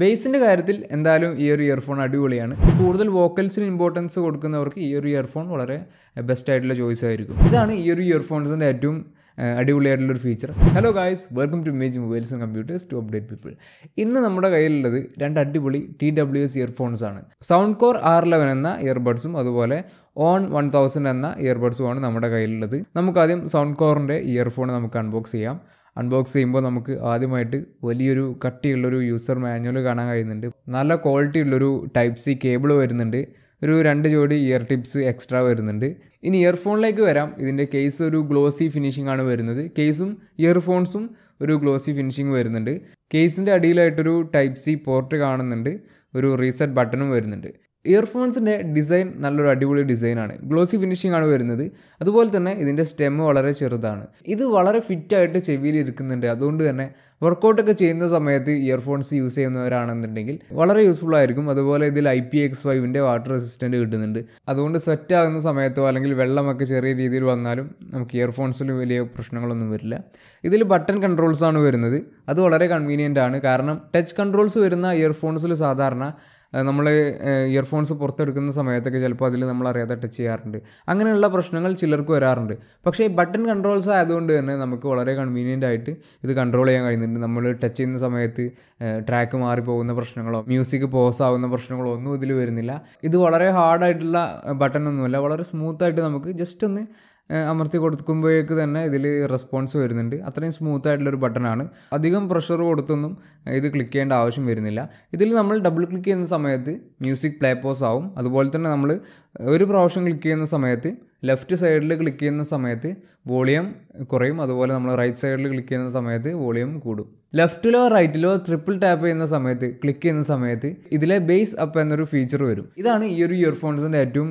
ബേസിൻ്റെ കാര്യത്തിൽ എന്തായാലും ഈ ഒരു ഇയർഫോൺ അടിപൊളിയാണ് കൂടുതൽ വോക്കൽസിന് ഇമ്പോർട്ടൻസ് കൊടുക്കുന്നവർക്ക് ഈ ഒരു ഇയർഫോൺ വളരെ ബെസ്റ്റ് ആയിട്ടുള്ള ചോയ്സ് ആയിരിക്കും ഇതാണ് ഈ ഒരു ഇയർഫോൺസിൻ്റെ ഏറ്റവും അടിപൊളിയായിട്ടുള്ളൊരു feature hello guys welcome to Mage mobiles and computers to update people ഇന്ന് നമ്മുടെ കയ്യിലുള്ളത് രണ്ട് അടിപൊളി ടി ഡബ്ല്യു എസ് ഇയർഫോൺസ് ആണ് സൗണ്ട് കോർ ആർ ലെവൻ എന്ന ഇയർബഡ്സും അതുപോലെ ഓൺ വൺ തൗസൻഡ് എന്ന ഇയർബഡ്സുമാണ് നമ്മുടെ കയ്യിലുള്ളത് നമുക്കാദ്യം സൗണ്ട് കോറിൻ്റെ ഇയർഫോൺ നമുക്ക് അൺബോക്സ് ചെയ്യാം അൺബോക്സ് ചെയ്യുമ്പോൾ നമുക്ക് ആദ്യമായിട്ട് വലിയൊരു കട്ടിയുള്ളൊരു യൂസർ മാനുവൽ കാണാൻ കഴിയുന്നുണ്ട് നല്ല ക്വാളിറ്റി ഉള്ളൊരു ടൈപ്പ് സി കേബിൾ വരുന്നുണ്ട് ഒരു രണ്ട് ജോഡി ഇയർ ടിപ്സ് എക്സ്ട്രാ വരുന്നുണ്ട് ഇനി ഇയർഫോണിലേക്ക് വരാം ഇതിൻ്റെ കേസ് ഒരു ഗ്ലോസി ഫിനിഷിംഗ് ആണ് വരുന്നത് കേസും ഇയർഫോൺസും ഒരു ഗ്ലോസി ഫിനിഷിംഗ് വരുന്നുണ്ട് കേസിൻ്റെ അടിയിലായിട്ടൊരു ടൈപ്പ് സി പോർട്ട് കാണുന്നുണ്ട് ഒരു റീസെറ്റ് ബട്ടണും വരുന്നുണ്ട് ഇയർഫോൺസിൻ്റെ ഡിസൈൻ നല്ലൊരു അടിപൊളി ഡിസൈനാണ് ഗ്ലോസി ഫിനിഷിംഗ് ആണ് വരുന്നത് അതുപോലെ തന്നെ ഇതിൻ്റെ സ്റ്റെമ്മ് വളരെ ചെറുതാണ് ഇത് വളരെ ഫിറ്റായിട്ട് ചെവിയിൽ ഇരിക്കുന്നുണ്ട് അതുകൊണ്ട് തന്നെ വർക്കൗട്ടൊക്കെ ചെയ്യുന്ന സമയത്ത് ഇയർഫോൺസ് യൂസ് ചെയ്യുന്നവരാണെന്നുണ്ടെങ്കിൽ വളരെ യൂസ്ഫുൾ ആയിരിക്കും അതുപോലെ ഇതിൽ ഐ പി എക്സ് ഫൈവിൻ്റെ വാട്ടർ റെസിസ്റ്റൻറ്റ് കിട്ടുന്നുണ്ട് അതുകൊണ്ട് സെറ്റ് ആകുന്ന സമയത്തോ അല്ലെങ്കിൽ വെള്ളമൊക്കെ ചെറിയ രീതിയിൽ വന്നാലും നമുക്ക് ഇയർഫോൺസിൽ വലിയ പ്രശ്നങ്ങളൊന്നും വരില്ല ഇതിൽ ബട്ടൺ കൺട്രോൾസാണ് വരുന്നത് അത് വളരെ കൺവീനിയൻ്റ് ആണ് കാരണം ടച്ച് കൺട്രോൾസ് വരുന്ന ഇയർഫോൺസിൽ സാധാരണ നമ്മൾ ഇയർഫോൺസ് പുറത്തെടുക്കുന്ന സമയത്തൊക്കെ ചിലപ്പോൾ അതിൽ നമ്മൾ അറിയാതെ ടച്ച് ചെയ്യാറുണ്ട് അങ്ങനെയുള്ള പ്രശ്നങ്ങൾ ചിലർക്ക് വരാറുണ്ട് പക്ഷേ ഈ ബട്ടൺ കൺട്രോൾസ് ആയതുകൊണ്ട് തന്നെ നമുക്ക് വളരെ കൺവീനിയൻ്റ് ആയിട്ട് ഇത് കൺട്രോൾ ചെയ്യാൻ കഴിയുന്നുണ്ട് നമ്മൾ ടച്ച് ചെയ്യുന്ന സമയത്ത് ട്രാക്ക് മാറിപ്പോകുന്ന പ്രശ്നങ്ങളോ മ്യൂസിക് പോസ് ആവുന്ന പ്രശ്നങ്ങളോ ഒന്നും ഇതിൽ വരുന്നില്ല ഇത് വളരെ ഹാർഡായിട്ടുള്ള ബട്ടൺ ഒന്നുമല്ല വളരെ സ്മൂത്തായിട്ട് നമുക്ക് ജസ്റ്റ് ഒന്ന് അമർത്തി കൊടുക്കുമ്പോഴേക്ക് തന്നെ ഇതിൽ റെസ്പോൺസ് വരുന്നുണ്ട് അത്രയും സ്മൂത്ത് ആയിട്ടുള്ളൊരു ബട്ടണാണ് അധികം പ്രഷർ കൊടുത്തൊന്നും ഇത് ക്ലിക്ക് ചെയ്യേണ്ട ആവശ്യം വരുന്നില്ല ഇതിൽ നമ്മൾ ഡബിൾ ക്ലിക്ക് ചെയ്യുന്ന സമയത്ത് മ്യൂസിക് പ്ലേ പോസ് ആവും അതുപോലെ തന്നെ നമ്മൾ ഒരു പ്രാവശ്യം ക്ലിക്ക് ചെയ്യുന്ന സമയത്ത് ലെഫ്റ്റ് സൈഡിൽ ക്ലിക്ക് ചെയ്യുന്ന സമയത്ത് വോളിയം കുറയും അതുപോലെ നമ്മൾ റൈറ്റ് സൈഡിൽ ക്ലിക്ക് ചെയ്യുന്ന സമയത്ത് വോളിയം കൂടും ലെഫ്റ്റിലോ റൈറ്റിലോ ട്രിപ്പിൾ ടാപ്പ് ചെയ്യുന്ന സമയത്ത് ക്ലിക്ക് ചെയ്യുന്ന സമയത്ത് ഇതിലെ ബേസ് അപ്പ് എന്നൊരു ഫീച്ചർ വരും ഇതാണ് ഈ ഒരു ഇയർഫോൺസിൻ്റെ ഏറ്റവും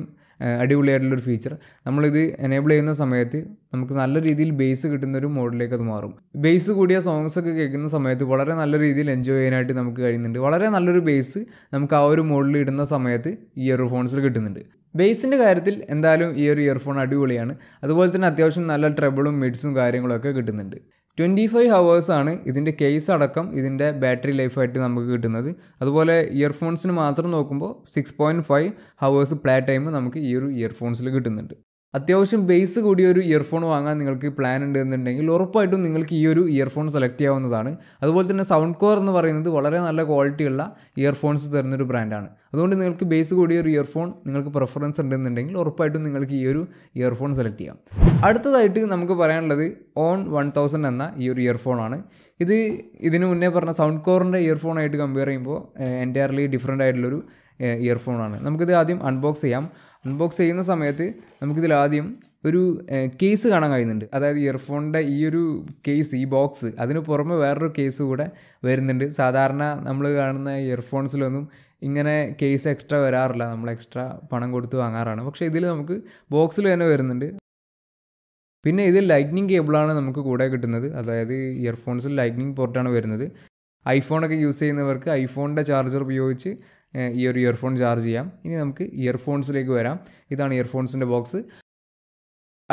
അടിപൊളിയായിട്ടുള്ളൊരു ഫീച്ചർ നമ്മളിത് എനേബിൾ ചെയ്യുന്ന സമയത്ത് നമുക്ക് നല്ല രീതിയിൽ ബേസ് കിട്ടുന്ന ഒരു മോഡിലേക്ക് അത് മാറും ബേസ് കൂടിയ സോങ്സ് ഒക്കെ കേൾക്കുന്ന സമയത്ത് വളരെ നല്ല രീതിയിൽ എൻജോയ് ചെയ്യാനായിട്ട് നമുക്ക് കഴിയുന്നുണ്ട് വളരെ നല്ലൊരു ബേസ് നമുക്ക് ആ ഒരു മോഡിൽ ഇടുന്ന സമയത്ത് ഈ ഇയർഫോൺസിൽ കിട്ടുന്നുണ്ട് ബേസിൻ്റെ കാര്യത്തിൽ എന്തായാലും ഈ ഒരു ഇയർഫോൺ അടിപൊളിയാണ് അതുപോലെ തന്നെ അത്യാവശ്യം നല്ല ട്രബിളും മിഡ്സും കാര്യങ്ങളൊക്കെ കിട്ടുന്നുണ്ട് ട്വൻറ്റി ഫൈവ് ഹവേഴ്സാണ് ഇതിൻ്റെ കേസ് അടക്കം ഇതിൻ്റെ ബാറ്ററി ലൈഫായിട്ട് നമുക്ക് കിട്ടുന്നത് അതുപോലെ ഇയർഫോൺസിന് മാത്രം നോക്കുമ്പോൾ six point five hours play time നമുക്ക് ഈ ഒരു ഇയർഫോൺസിൽ കിട്ടുന്നുണ്ട് അത്യാവശ്യം ബേസ് കൂടിയ ഒരു ഇയർഫോൺ വാങ്ങാൻ നിങ്ങൾക്ക് പ്ലാൻ ഉണ്ട് എന്നുണ്ടെങ്കിൽ ഉറപ്പായിട്ടും നിങ്ങൾക്ക് ഈ ഒരു ഇയർഫോൺ സെലക്ട് ചെയ്യാവുന്നതാണ് അതുപോലെ തന്നെ സൗണ്ട് കോർ എന്ന് പറയുന്നത് വളരെ നല്ല ക്വാളിറ്റിയുള്ള ഇയർഫോൺസ് തരുന്നൊരു ബ്രാൻഡാണ് അതുകൊണ്ട് നിങ്ങൾക്ക് ബേസ് കൂടിയ ഒരു ഇയർഫോൺ നിങ്ങൾക്ക് പ്രിഫറൻസ് ഉണ്ടെന്നുണ്ടെങ്കിൽ ഉറപ്പായിട്ടും നിങ്ങൾക്ക് ഈ ഒരു ഇയർഫോൺ സെലക്ട് ചെയ്യാം അടുത്തതായിട്ട് നമുക്ക് പറയാനുള്ളത് ഓൺ വൺ തൗസൻഡ് എന്ന ഈ ഒരു ഇയർഫോണാണ് ഇത് ഇതിനു മുന്നേ പറഞ്ഞ സൗണ്ട് കോറിൻ്റെ ഇയർഫോണായിട്ട് കമ്പയർ ചെയ്യുമ്പോൾ എൻറ്റയർലി ഡിഫറെൻ്റ് ആയിട്ടുള്ളൊരു ഇയർഫോണാണ് നമുക്കിത് ആദ്യം അൺബോക്സ് ചെയ്യാം അൺബോക്സ് ചെയ്യുന്ന സമയത്ത് നമുക്കിതിൽ ആദ്യം ഒരു കേസ് കാണാൻ കഴിയുന്നുണ്ട് അതായത് ഇയർഫോണിൻ്റെ ഈ ഒരു കേസ് ഈ ബോക്സ് അതിന് പുറമെ വേറൊരു കേസ് കൂടെ വരുന്നുണ്ട് സാധാരണ നമ്മൾ കാണുന്ന ഇയർഫോൺസിലൊന്നും ഇങ്ങനെ കേസ് എക്സ്ട്രാ വരാറില്ല നമ്മൾ എക്സ്ട്രാ പണം കൊടുത്ത് വാങ്ങാറാണ് പക്ഷേ ഇതിൽ നമുക്ക് ബോക്സിൽ തന്നെ വരുന്നുണ്ട് പിന്നെ ഇതിൽ ലൈറ്റ്നിങ് കേബിളാണ് നമുക്ക് കൂടെ കിട്ടുന്നത് അതായത് ഇയർഫോൺസിൽ ലൈറ്റ്നിങ് പോർട്ടാണ് വരുന്നത് ഐഫോണൊക്കെ യൂസ് ചെയ്യുന്നവർക്ക് ഐഫോണിൻ്റെ ചാർജർ ഉപയോഗിച്ച് ഈ ഒരു ഇയർഫോൺ ചാർജ് ചെയ്യാം ഇനി നമുക്ക് ഇയർഫോൺസിലേക്ക് വരാം ഇതാണ് ഇയർഫോൺസിൻ്റെ ബോക്സ്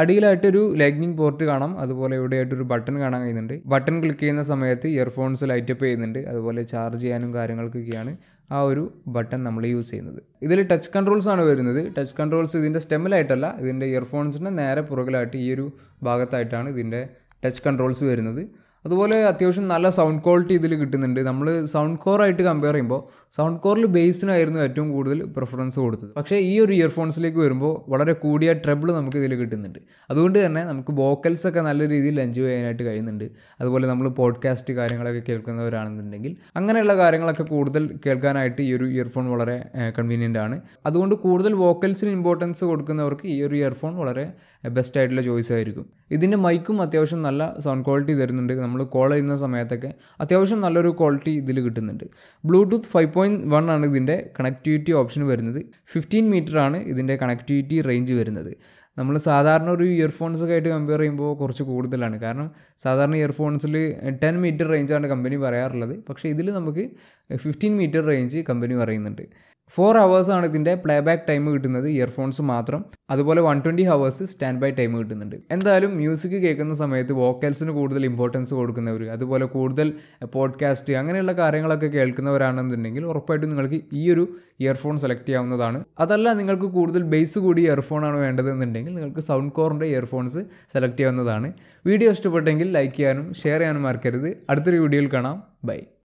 അടിയിലായിട്ടൊരു ലൈറ്റ്നിങ് പോർട്ട് കാണാം അതുപോലെ ഇവിടെയായിട്ടൊരു ബട്ടൺ കാണാൻ കഴിയുന്നുണ്ട് ബട്ടൺ ക്ലിക്ക് ചെയ്യുന്ന സമയത്ത് ഇയർഫോൺസ് ലൈറ്റപ്പ് ചെയ്യുന്നുണ്ട് അതുപോലെ ചാർജ് ചെയ്യാനും കാര്യങ്ങൾക്കൊക്കെയാണ് ആ ഒരു ബട്ടൺ നമ്മൾ യൂസ് ചെയ്യുന്നത് ഇതിൽ ടച്ച് കൺട്രോൾസ് ആണ് വരുന്നത് ടച്ച് കൺട്രോൾസ് ഇതിൻ്റെ സ്റ്റെമ്മിലായിട്ടല്ല ഇതിൻ്റെ ഇയർഫോൺസിൻ്റെ നേരെ പുറകിലായിട്ട് ഈ ഒരു ഭാഗത്തായിട്ടാണ് ഇതിൻ്റെ ടച്ച് കൺട്രോൾസ് വരുന്നത് അതുപോലെ അത്യാവശ്യം നല്ല സൗണ്ട് ക്വാളിറ്റി ഇതിൽ കിട്ടുന്നുണ്ട് നമ്മൾ സൗണ്ട് കോറായിട്ട് കമ്പയർ ചെയ്യുമ്പോൾ സൗണ്ട് കോറിൽ ബേസിനായിരുന്നു ഏറ്റവും കൂടുതൽ പ്രിഫറൻസ് കൊടുത്തത് പക്ഷേ ഈ ഒരു ഇയർഫോൺസിലേക്ക് വരുമ്പോൾ വളരെ കൂടിയ ട്രബിൾ നമുക്ക് ഇതിൽ കിട്ടുന്നുണ്ട് അതുകൊണ്ട് തന്നെ നമുക്ക് വോക്കൽസ് ഒക്കെ നല്ല രീതിയിൽ എൻജോയ് ചെയ്യാനായിട്ട് കഴിയുന്നുണ്ട് അതുപോലെ നമ്മൾ പോഡ്കാസ്റ്റ് കാര്യങ്ങളൊക്കെ കേൾക്കുന്നവരാണെന്നുണ്ടെങ്കിൽ അങ്ങനെയുള്ള കാര്യങ്ങളൊക്കെ കൂടുതൽ കേൾക്കാനായിട്ട് ഈ ഒരു ഇയർഫോൺ വളരെ കൺവീനിയൻ്റ് ആണ് അതുകൊണ്ട് കൂടുതൽ വോക്കൽസിന് ഇമ്പോർട്ടൻസ് കൊടുക്കുന്നവർക്ക് ഈ ഒരു ഇയർഫോൺ വളരെ ബെസ്റ്റ് ആയിട്ടുള്ള ചോയ്സ് ആയിരിക്കും ഇതിൻ്റെ മൈക്കും അത്യാവശ്യം നല്ല സൗണ്ട് ക്വാളിറ്റി തരുന്നുണ്ട് നമ്മൾ കോൾ ചെയ്യുന്ന സമയത്തൊക്കെ അത്യാവശ്യം നല്ലൊരു ക്വാളിറ്റി ഇതിൽ കിട്ടുന്നുണ്ട് ബ്ലൂടൂത്ത് ഫൈവ് പോയിൻറ്റ് വൺ ആണ് ഇതിൻ്റെ കണക്ടിവിറ്റി ഓപ്ഷൻ വരുന്നത് ഫിഫ്റ്റീൻ മീറ്റർ ആണ് ഇതിൻ്റെ കണക്ടിവിറ്റി റേഞ്ച് വരുന്നത് നമ്മൾ സാധാരണ ഒരു ഇയർഫോൺസ് ഒക്കെ ആയിട്ട് കമ്പയർ ചെയ്യുമ്പോൾ കുറച്ച് കൂടുതലാണ് കാരണം സാധാരണ ഇയർഫോൺസിൽ ടെൻ മീറ്റർ റേഞ്ചാണ് കമ്പനി പറയാറുള്ളത് പക്ഷേ ഇതിൽ നമുക്ക് ഫിഫ്റ്റീൻ മീറ്റർ റേഞ്ച് കമ്പനി പറയുന്നുണ്ട് ഫോർ ഹവേഴ്സാണ് ഇതിൻ്റെ പ്ലേ ബാക്ക് ടൈം കിട്ടുന്നത് ഇയർഫോൺസ് മാത്രം അതുപോലെ one twenty hours standby time കിട്ടുന്നുണ്ട് എന്തായാലും മ്യൂസിക് കേൾക്കുന്ന സമയത്ത് വോക്കൽസിന് കൂടുതൽ ഇമ്പോർട്ടൻസ് കൊടുക്കുന്നവർ അതുപോലെ കൂടുതൽ പോഡ്കാസ്റ്റ് അങ്ങനെയുള്ള കാര്യങ്ങളൊക്കെ കേൾക്കുന്നവരാണെന്നുണ്ടെങ്കിൽ ഉറപ്പായിട്ടും നിങ്ങൾക്ക് ഈ ഒരു ഇയർഫോൺ സെലക്ട് ചെയ്യാവുന്നതാണ് അതല്ല നിങ്ങൾക്ക് കൂടുതൽ ബേസ് കൂടി ഇയർഫോണാണ് വേണ്ടതെന്നുണ്ടെങ്കിൽ കഴിഞ്ഞാൽ നിങ്ങൾക്ക് സൗണ്ട് കോറിൻ്റെ ഇയർഫോൺസ് സെലക്ട് ചെയ്യാവുന്നതാണ് വീഡിയോ ഇഷ്ടപ്പെട്ടെങ്കിൽ ലൈക്ക് ചെയ്യാനും ഷെയർ ചെയ്യാനും മറക്കരുത് അടുത്തൊരു വീഡിയോയിൽ കാണാം ബൈ